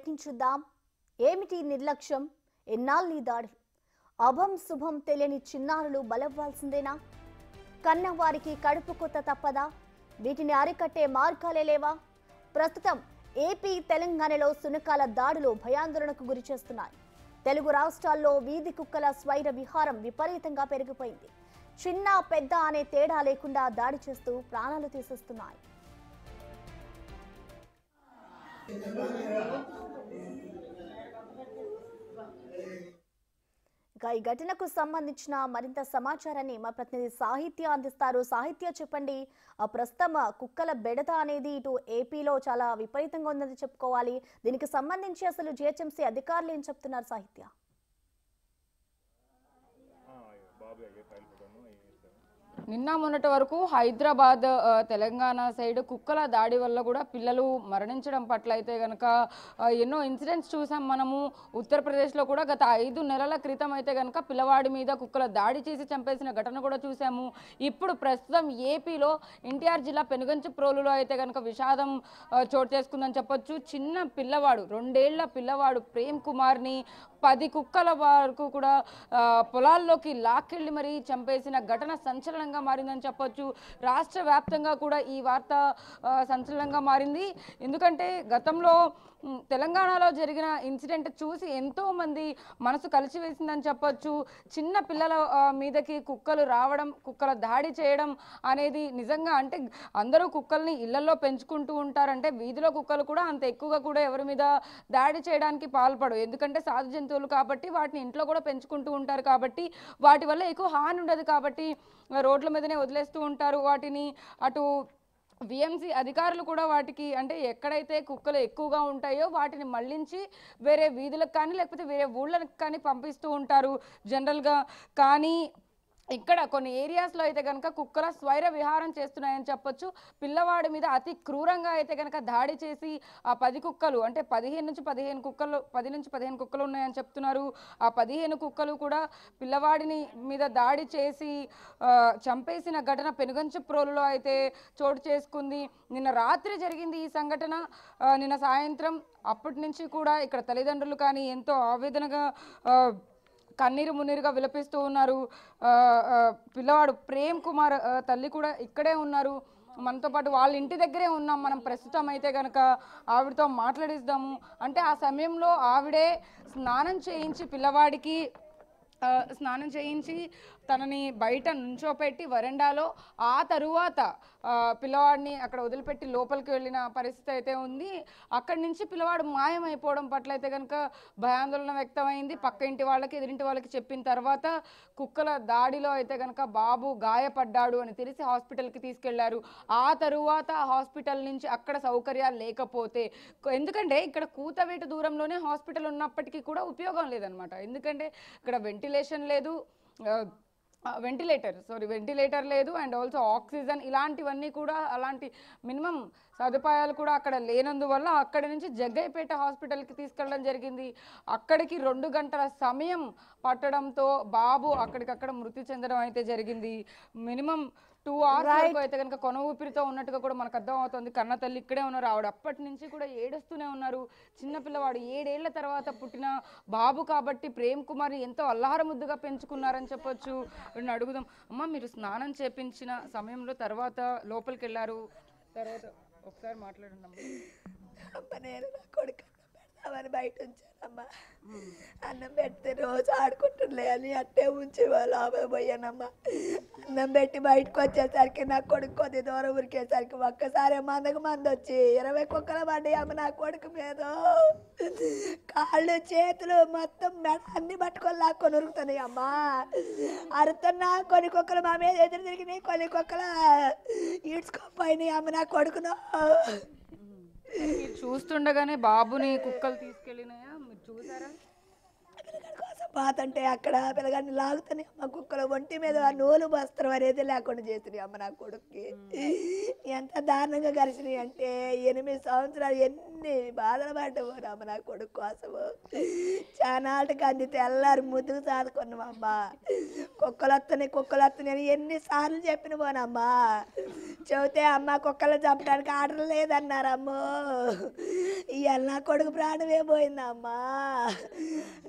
ప్రయత్నించుద్దాం ఏమిటి నిర్లక్ష్యం ఎన్నాళ్ళు నీ దాడులు అభం శుభం తెలియని చిన్నారులు బలవ్వాల్సిందేనా కన్నవారికి కడుపు కొత్త తప్పదా వీటిని అరికట్టే మార్గాలే లేవా ప్రస్తుతం ఏపీ తెలంగాణలో సునకాల దాడులు భయాందోళనకు గురి చేస్తున్నాయి తెలుగు రాష్ట్రాల్లో వీధి కుక్కల స్వైర విహారం విపరీతంగా పెరిగిపోయింది చిన్న పెద్ద అనే తేడా లేకుండా దాడి చేస్తూ ప్రాణాలు తీసేస్తున్నాయి ఈ ఘటనకు సంబంధించిన మరింత సమాచారాన్ని మా ప్రతినిధి సాహిత్య అందిస్తారు సాహిత్య చెప్పండి ప్రస్తుతం కుక్కల బెడత అనేది ఇటు ఏపీలో చాలా విపరీతంగా ఉందని చెప్పుకోవాలి దీనికి సంబంధించి అసలు జిహెచ్ఎంసీ అధికారులు ఏం చెప్తున్నారు సాహిత్య నిన్న మొన్నటి వరకు హైదరాబాద్ తెలంగాణ సైడ్ కుక్కల దాడి వల్ల కూడా పిల్లలు మరణించడం పట్ల అయితే కనుక ఎన్నో ఇన్సిడెంట్స్ చూసాం మనము ఉత్తరప్రదేశ్లో కూడా గత ఐదు నెలల క్రితం అయితే కనుక పిల్లవాడి మీద కుక్కల దాడి చేసి చంపేసిన ఘటన కూడా చూసాము ఇప్పుడు ప్రస్తుతం ఏపీలో ఎన్టీఆర్ జిల్లా పెనుగంచు ప్రోలులో అయితే కనుక విషాదం చోటు చేసుకుందని చెప్పొచ్చు చిన్న పిల్లవాడు రెండేళ్ల పిల్లవాడు ప్రేమ్ కుమార్ని పది కుక్కల వరకు కూడా పొలాల్లోకి లాక్కెళ్ళి మరీ చంపేసిన ఘటన సంచలనంగా సంచలనంగా మారిందని చెప్పొచ్చు రాష్ట్ర వ్యాప్తంగా కూడా ఈ వార్త సంచలనంగా మారింది ఎందుకంటే గతంలో తెలంగాణలో జరిగిన ఇన్సిడెంట్ చూసి ఎంతోమంది మనసు వేసిందని చెప్పొచ్చు చిన్న పిల్లల మీదకి కుక్కలు రావడం కుక్కల దాడి చేయడం అనేది నిజంగా అంటే అందరూ కుక్కల్ని ఇళ్లలో పెంచుకుంటూ ఉంటారంటే వీధిలో కుక్కలు కూడా అంత ఎక్కువగా కూడా ఎవరి మీద దాడి చేయడానికి పాల్పడు ఎందుకంటే సాధు జంతువులు కాబట్టి వాటిని ఇంట్లో కూడా పెంచుకుంటూ ఉంటారు కాబట్టి వాటి వల్ల ఎక్కువ హాని ఉండదు కాబట్టి రోడ్ల మీదనే వదిలేస్తూ ఉంటారు వాటిని అటు విఎంసీ అధికారులు కూడా వాటికి అంటే ఎక్కడైతే కుక్కలు ఎక్కువగా ఉంటాయో వాటిని మళ్లించి వేరే వీధులకు కానీ లేకపోతే వేరే ఊళ్ళకు కానీ పంపిస్తూ ఉంటారు జనరల్గా కానీ ఇక్కడ కొన్ని ఏరియాస్లో అయితే కనుక కుక్కల స్వైర విహారం చేస్తున్నాయని చెప్పొచ్చు పిల్లవాడి మీద అతి క్రూరంగా అయితే కనుక దాడి చేసి ఆ పది కుక్కలు అంటే పదిహేను నుంచి పదిహేను కుక్కలు పది నుంచి పదిహేను కుక్కలు ఉన్నాయని చెప్తున్నారు ఆ పదిహేను కుక్కలు కూడా పిల్లవాడిని మీద దాడి చేసి చంపేసిన ఘటన పెనుగంచుప్రోలులో అయితే చోటు చేసుకుంది నిన్న రాత్రి జరిగింది ఈ సంఘటన నిన్న సాయంత్రం అప్పటి నుంచి కూడా ఇక్కడ తల్లిదండ్రులు కానీ ఎంతో ఆవేదనగా కన్నీరు మున్నీరుగా విలపిస్తూ ఉన్నారు పిల్లవాడు ప్రేమ్ కుమార్ తల్లి కూడా ఇక్కడే ఉన్నారు మనతో పాటు వాళ్ళ ఇంటి దగ్గరే ఉన్నాం మనం ప్రస్తుతం అయితే కనుక ఆవిడతో మాట్లాడిస్తాము అంటే ఆ సమయంలో ఆవిడే స్నానం చేయించి పిల్లవాడికి స్నానం చేయించి తనని బయట నుంచోపెట్టి వరండాలో ఆ తరువాత పిల్లవాడిని అక్కడ వదిలిపెట్టి లోపలికి వెళ్ళిన పరిస్థితి అయితే ఉంది అక్కడి నుంచి పిల్లవాడు మాయమైపోవడం పట్ల అయితే కనుక భయాందోళన వ్యక్తమైంది పక్క ఇంటి వాళ్ళకి ఎదిరింటి వాళ్ళకి చెప్పిన తర్వాత కుక్కల దాడిలో అయితే కనుక బాబు గాయపడ్డాడు అని తెలిసి హాస్పిటల్కి తీసుకెళ్లారు ఆ తరువాత హాస్పిటల్ నుంచి అక్కడ సౌకర్యాలు లేకపోతే ఎందుకంటే ఇక్కడ కూతవేట దూరంలోనే హాస్పిటల్ ఉన్నప్పటికీ కూడా ఉపయోగం లేదనమాట ఎందుకంటే ఇక్కడ వెంటిలేషన్ లేదు వెంటిలేటర్ సారీ వెంటిలేటర్ లేదు అండ్ ఆల్సో ఆక్సిజన్ ఇలాంటివన్నీ కూడా అలాంటి మినిమం సదుపాయాలు కూడా అక్కడ లేనందువల్ల అక్కడి నుంచి జగ్గైపేట హాస్పిటల్కి తీసుకెళ్ళడం జరిగింది అక్కడికి రెండు గంటల సమయం పట్టడంతో బాబు అక్కడికక్కడ మృతి చెందడం అయితే జరిగింది మినిమం టూ అవర్స్ వరకు అయితే కనుక కొన ఊపిరితో ఉన్నట్టుగా కూడా మనకు అర్థం అవుతుంది కన్న తల్లి ఇక్కడే ఉన్నారు ఆవిడ అప్పటి నుంచి కూడా ఏడుస్తూనే ఉన్నారు చిన్నపిల్లవాడు ఏడేళ్ల తర్వాత పుట్టిన బాబు కాబట్టి ప్రేమ్ కుమార్ ఎంతో అల్లహార ముద్దుగా పెంచుకున్నారని చెప్పొచ్చు అడుగుదాం అమ్మ మీరు స్నానం చేపించిన సమయంలో తర్వాత లోపలికి వెళ్ళారు తర్వాత ఒకసారి మాట్లాడినాం కొడుకు అవన్నీ బయట ఉంచానమ్మా అన్నం పెడితే రోజు ఆడుకుంటుండే అని అట్టే ఉంచేవాళ్ళు ఆమె పోయానమ్మా అన్నం పెట్టి బయటకు వచ్చేసరికి నా కొడుకు కొద్ది దూరం ఉరికేసరికి ఒక్కసారి మందకు మంది వచ్చి ఇరవై కుక్కలు పడ్డాయి ఆమె నా కొడుకు మీద కాళ్ళు చేతులు మొత్తం మెడ అన్ని పట్టుకొని లాక్కొని ఉరుకుతున్నాయి అమ్మా అరుతున్నా కొన్ని కుక్కలు మా మీద ఎదురు తిరిగినాయి కొన్ని కుక్కలు ఈడ్చుకోపోయినాయి ఆమె నా కొడుకును చూస్తుండగానే బాబుని కుక్కలు తీసుకెళ్ళినాయా మీరు చూసారా పాత అంటే అక్కడ పిల్లగాన్ని లాగుతాయి మా కుక్కల ఒంటి మీద నోలు వస్త్రం అనేది లేకుండా చేసినాయి అమ్మ నా కొడుక్కి ఎంత దారుణంగా కలిసినాయి అంటే ఎనిమిది సంవత్సరాలు ఎన్ని బాధలు పడ్డవారు అమ్మ నా కొడుకు కోసము చానాటికి అంది తెల్లారు ముద్దుకు సాదుకున్నాం కుక్కలు వస్తున్నాయి కుక్కలు వస్తున్నాయి అని ఎన్నిసార్లు పోనమ్మా చెబితే అమ్మ కుక్కలు చంపడానికి ఆర్డర్ లేదన్నారమ్మో ఇవాళ నా కొడుకు ప్రాణం పోయిందమ్మా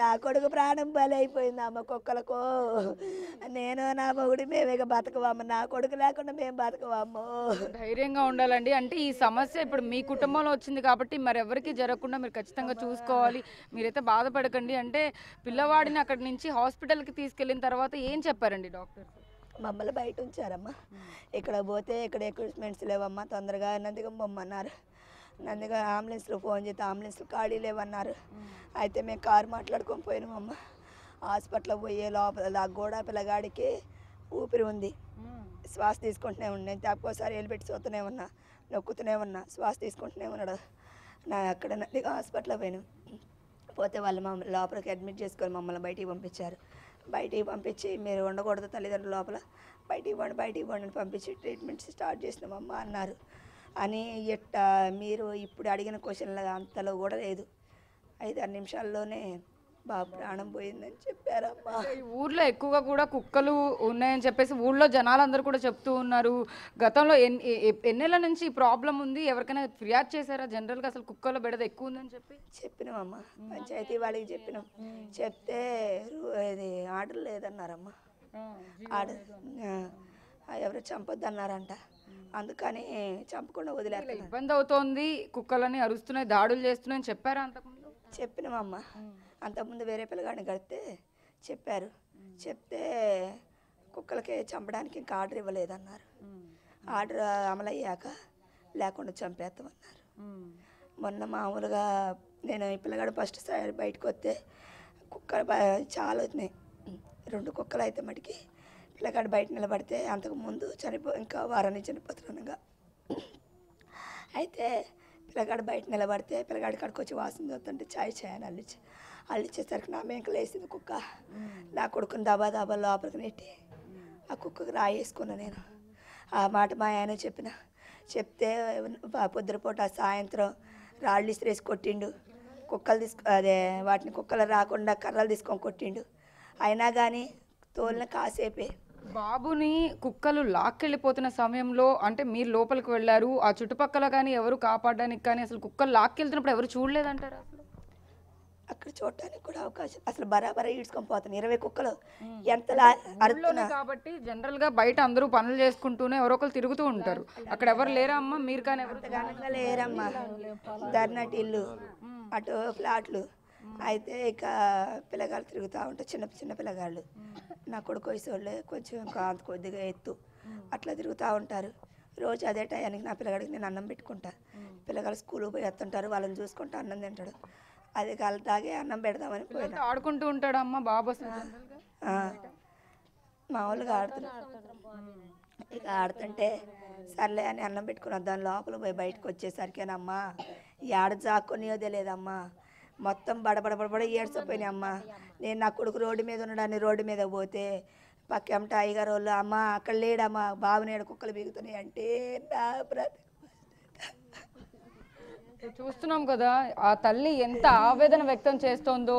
నా కొడుకు ప్రాణం బలైపోయిందమ్మ కుక్కలకు నేను నా మొగుడు మేము ఇక బతకవమ్మ నా కొడుకు లేకుండా మేము బతకవమ్ము ధైర్యంగా ఉండాలండి అంటే ఈ సమస్య ఇప్పుడు మీ కుటుంబంలో వచ్చింది కాబట్టి మరి ఎవరికి జరగకుండా మీరు ఖచ్చితంగా చూసుకోవాలి మీరైతే బాధపడకండి అంటే పిల్లవాడిని అక్కడి నుంచి హాస్పిటల్కి తీసుకెళ్ళిన తర్వాత ఏం చెప్పారండి డాక్టర్ మమ్మల్ని బయట ఉంచారమ్మా ఇక్కడ పోతే ఇక్కడ ఎక్విప్మెంట్స్ లేవమ్మా తొందరగా నందిగా బొమ్మన్నారు నందిగా అంబులెన్స్లో ఫోన్ చేస్తే అంబులెన్స్లు ఖాళీ లేవన్నారు అయితే మేము కారు మాట్లాడుకొని పోయినామమ్మ హాస్పిటల్ పోయే లోపల గోడ పిల్లగాడికి ఊపిరి ఉంది శ్వాస తీసుకుంటూనే ఉన్నాను నేను వెళ్ళి వెళ్ళిపెట్టి చూస్తూనే ఉన్నా నొక్కుతూనే ఉన్నా శ్వాస తీసుకుంటూనే ఉన్నాడు నా అక్కడ నందిగా హాస్పిటల్ పోయినాం పోతే వాళ్ళు మమ్మల్ని లోపలికి అడ్మిట్ చేసుకొని మమ్మల్ని బయటికి పంపించారు బయటికి పంపించి మీరు ఉండకూడదు తల్లిదండ్రుల లోపల ఇవ్వండి బయట ఇవ్వండి అని పంపించి ట్రీట్మెంట్స్ స్టార్ట్ చేసినామమ్మ అన్నారు అని ఎట్ట మీరు ఇప్పుడు అడిగిన క్వశ్చన్ల అంతలో కూడా లేదు ఐదారు నిమిషాల్లోనే బాబు ప్రాణం పోయిందని చెప్పారమ్మా ఈ ఊర్లో ఎక్కువగా కూడా కుక్కలు ఉన్నాయని చెప్పేసి ఊళ్ళో జనాలందరూ కూడా చెప్తూ ఉన్నారు గతంలో ఎన్ని ఎన్నెల నుంచి ప్రాబ్లం ఉంది ఎవరికైనా ఫిర్యాదు చేశారా జనరల్గా అసలు కుక్కలో బెడద ఎక్కువ ఉందని చెప్పి చెప్పినామమ్మా పంచాయతీ వాళ్ళకి చెప్పినాం చెప్తే ఇది ఆర్డర్ లేదన్నారమ్మా ఆర్డర్ ఎవరు చంపొద్దన్నారంట అందుకని చంపకుండా వదిలేదు ఇబ్బంది అవుతోంది కుక్కలని అరుస్తున్నాయి దాడులు చేస్తున్నాయని చెప్పారా అంతకుముందు చెప్పినామమ్మా అంతకుముందు వేరే పిల్లగాడిని కడితే చెప్పారు చెప్తే కుక్కలకి చంపడానికి ఇంకా ఆర్డర్ ఇవ్వలేదన్నారు ఆర్డర్ అమలయ్యాక లేకుండా చంపేస్తామన్నారు మొన్న మామూలుగా నేను ఈ పిల్లగాడు ఫస్ట్ సైడ్ బయటకు వస్తే కుక్కలు చాలా వచ్చినాయి రెండు కుక్కలు అయితే మటుకి పిల్లగాడు బయట నిలబడితే అంతకుముందు చనిపో ఇంకా వారాన్ని చనిపోతున్నానుగా అయితే పిల్లగాడు బయట నిలబడితే పిల్లగాడి కాడికి వచ్చి వాసన చూస్తుంటే చాయ్ చేయని అల్లిచ్చి అల్లిచ్చేసరికి నా మేకలు వేసింది కుక్క నా కొడుకుని దాబా దాబా లోపలికి నెట్టి ఆ కుక్కకు రాయేసుకున్నా నేను ఆ మాట మా ఆయన చెప్పిన చెప్తే పొద్దురపూట సాయంత్రం రాళ్ళు ఇసిరేసి కొట్టిండు కుక్కలు తీసుకు అదే వాటిని కుక్కలు రాకుండా కర్రలు తీసుకొని కొట్టిండు అయినా కానీ తోలిన కాసేపే బాబుని కుక్కలు లాక్కెళ్ళిపోతున్న సమయంలో అంటే మీరు లోపలికి వెళ్ళారు ఆ చుట్టుపక్కల కానీ ఎవరు కాపాడడానికి కానీ అసలు కుక్కలు లాక్కెళ్తున్నప్పుడు ఎవరు చూడలేదంటారు అసలు అక్కడ చూడటానికి కూడా అవకాశం అసలు బరాబర ఈడ్చుకొని పోతాను ఇరవై కుక్కలు ఎంత కాబట్టి జనరల్ గా బయట అందరూ పనులు చేసుకుంటూనే ఎవరో ఒకరు తిరుగుతూ ఉంటారు అక్కడ ఎవరు లేరా అమ్మా మీరు కానీ ఎవరు లేరమ్మా ధర్నాటి ఇల్లు అటు ఫ్లాట్లు అయితే ఇక పిల్లగాళ్ళు తిరుగుతూ ఉంటారు చిన్న చిన్న పిల్లగాళ్ళు నా కొడుకు వయసోళ్ళే కొంచెం కాంత కొద్దిగా ఎత్తు అట్లా తిరుగుతూ ఉంటారు రోజు అదే టైంకి నా పిల్లగాడికి నేను అన్నం పెట్టుకుంటా పిల్లగాడు స్కూల్కి పోయి వస్తుంటారు వాళ్ళని చూసుకుంటూ అన్నం తింటాడు అది కళ్ళు తాగే అన్నం పెడదామని పోయినా ఆడుకుంటూ ఉంటాడు అమ్మ బాబు మామూలుగా ఆడుతున్నాడు ఇక ఆడుతుంటే సర్లే అని అన్నం పెట్టుకుని దాని లోపల పోయి బయటకు వచ్చేసరికేనమ్మా ఏడ జాక్కునియో తెలియదమ్మా మొత్తం బడబడ ఏడ్చిపోయినాయి అమ్మ నేను నా కొడుకు రోడ్డు మీద ఉన్నాడని రోడ్డు మీద పోతే పక్కెమట అయ్యగారు వాళ్ళు అమ్మ అక్కడ లేడమ్మా బాబు నేడు కుక్కలు బిగుతున్నాయి అంటే నా బ్రత చూస్తున్నాం కదా ఆ తల్లి ఎంత ఆవేదన వ్యక్తం చేస్తోందో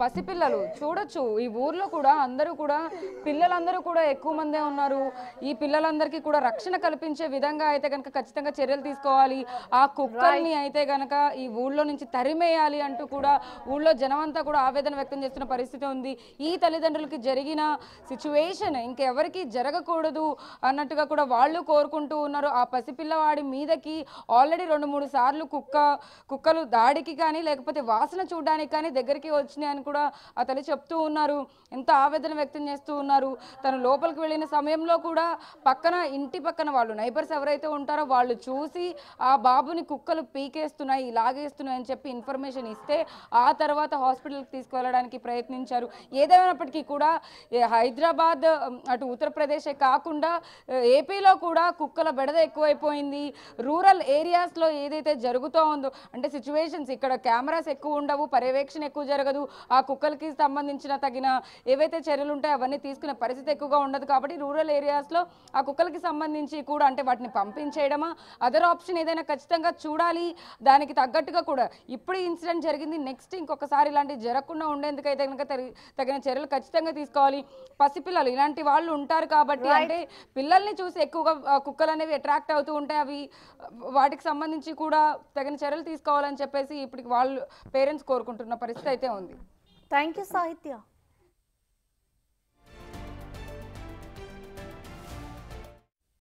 పసిపిల్లలు చూడొచ్చు ఈ ఊర్లో కూడా అందరూ కూడా పిల్లలందరూ కూడా ఎక్కువ మందే ఉన్నారు ఈ పిల్లలందరికీ కూడా రక్షణ కల్పించే విధంగా అయితే కనుక ఖచ్చితంగా చర్యలు తీసుకోవాలి ఆ కుక్కల్ని అయితే కనుక ఈ ఊళ్ళో నుంచి తరిమేయాలి అంటూ కూడా ఊళ్ళో జనమంతా కూడా ఆవేదన వ్యక్తం చేస్తున్న పరిస్థితి ఉంది ఈ తల్లిదండ్రులకి జరిగిన సిచ్యువేషన్ ఇంకెవరికి జరగకూడదు అన్నట్టుగా కూడా వాళ్ళు కోరుకుంటూ ఉన్నారు ఆ పసిపిల్లవాడి మీదకి ఆల్రెడీ రెండు మూడు సార్లు కుక్క కుక్కలు దాడికి కానీ లేకపోతే వాసన చూడడానికి కానీ దగ్గరికి వచ్చినాయి అని కూడా అతను చెప్తూ ఉన్నారు ఎంత ఆవేదన వ్యక్తం చేస్తూ ఉన్నారు తను లోపలికి వెళ్ళిన సమయంలో కూడా పక్కన ఇంటి పక్కన వాళ్ళు నైబర్స్ ఎవరైతే ఉంటారో వాళ్ళు చూసి ఆ బాబుని కుక్కలు పీకేస్తున్నాయి లాగేస్తున్నాయి అని చెప్పి ఇన్ఫర్మేషన్ ఇస్తే ఆ తర్వాత హాస్పిటల్కి తీసుకువెళ్ళడానికి ప్రయత్నించారు ఏదేమైనప్పటికీ కూడా హైదరాబాద్ అటు ఉత్తరప్రదేశే కాకుండా ఏపీలో కూడా కుక్కల బెడద ఎక్కువైపోయింది రూరల్ ఏరియాస్లో ఏదైతే జరుగుతో ఉందో అంటే సిచ్యువేషన్స్ ఇక్కడ కెమెరాస్ ఎక్కువ ఉండవు పర్యవేక్షణ ఎక్కువ జరగదు ఆ కుక్కలకి సంబంధించిన తగిన ఏవైతే చర్యలు ఉంటాయో అవన్నీ తీసుకునే పరిస్థితి ఎక్కువగా ఉండదు కాబట్టి రూరల్ ఏరియాస్లో ఆ కుక్కలకి సంబంధించి కూడా అంటే వాటిని పంపించేయడమా అదర్ ఆప్షన్ ఏదైనా ఖచ్చితంగా చూడాలి దానికి తగ్గట్టుగా కూడా ఇప్పుడు ఇన్సిడెంట్ జరిగింది నెక్స్ట్ ఇంకొకసారి ఇలాంటివి జరగకుండా ఉండేందుకైతే కనుక తగిన చర్యలు ఖచ్చితంగా తీసుకోవాలి పసిపిల్లలు ఇలాంటి వాళ్ళు ఉంటారు కాబట్టి అంటే పిల్లల్ని చూసి ఎక్కువగా కుక్కలు అనేవి అట్రాక్ట్ అవుతూ ఉంటాయి అవి వాటికి సంబంధించి కూడా తగిన తగిన చర్యలు తీసుకోవాలని చెప్పేసి ఇప్పటికి వాళ్ళు పేరెంట్స్ కోరుకుంటున్న పరిస్థితి అయితే ఉంది థ్యాంక్ యూ సాహిత్య